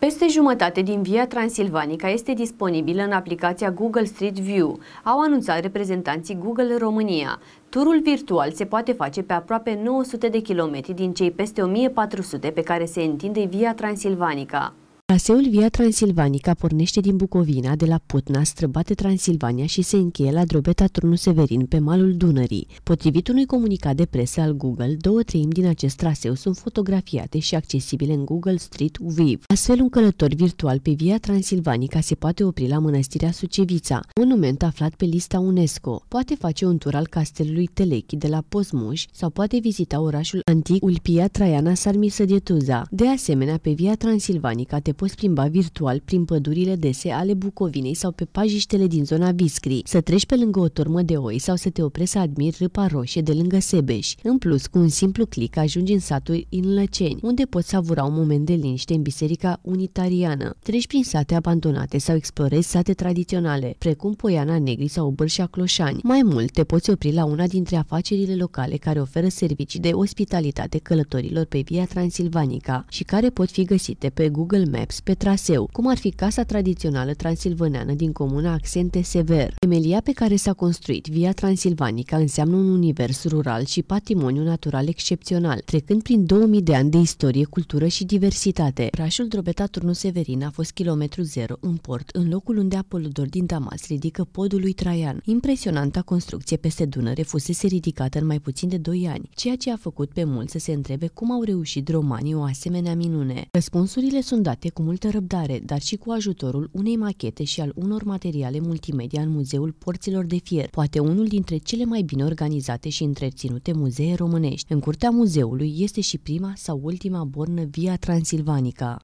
Peste jumătate din Via Transilvanica este disponibilă în aplicația Google Street View, au anunțat reprezentanții Google România. Turul virtual se poate face pe aproape 900 de kilometri din cei peste 1400 pe care se întinde Via Transilvanica. Traseul Via Transilvanica pornește din Bucovina, de la Putna, străbate Transilvania și se încheie la drobeta Turnu Severin, pe malul Dunării. Potrivit unui comunicat de presă al Google, două treimi din acest traseu sunt fotografiate și accesibile în Google Street View. Astfel, un călător virtual pe Via Transilvanica se poate opri la mănăstirea Sucevița, monument aflat pe lista UNESCO. Poate face un tur al castelului Telechi de la Pozmuș sau poate vizita orașul antic Ulpia Traiana Sarmisă de Tuza. De asemenea, pe Via Transilvanica te poți plimba virtual prin pădurile dese ale Bucovinei sau pe pajiștele din zona Viscri, să treci pe lângă o turmă de oi sau să te oprești să admiri râpa roșie de lângă Sebeș. În plus, cu un simplu click ajungi în satul Inlăceni, unde poți savura un moment de liniște în biserica unitariană. Treci prin sate abandonate sau explorezi sate tradiționale, precum Poiana Negri sau Bârșa Cloșani. Mai mult, te poți opri la una dintre afacerile locale care oferă servicii de ospitalitate călătorilor pe Via Transilvanica și care pot fi găsite pe Google Maps Maps pe traseu, cum ar fi casa tradițională transilvaneană din comuna Accente Sever. Emelia pe care s-a construit Via Transilvanica înseamnă un univers rural și patrimoniu natural excepțional, trecând prin 2000 de ani de istorie, cultură și diversitate. Rașul Drobeta Turnu Severin a fost kilometru zero în port, în locul unde Apolodor din Damas ridică podul lui Traian. Impresionanta construcție peste Dunăre fusese ridicată în mai puțin de 2 ani, ceea ce a făcut pe mulți să se întrebe cum au reușit romanii o asemenea minune. Răspunsurile sunt date cu multă răbdare, dar și cu ajutorul unei machete și al unor materiale multimedia în Muzeul Porților de Fier, poate unul dintre cele mai bine organizate și întreținute muzee românești. În curtea muzeului este și prima sau ultima bornă Via Transilvanica.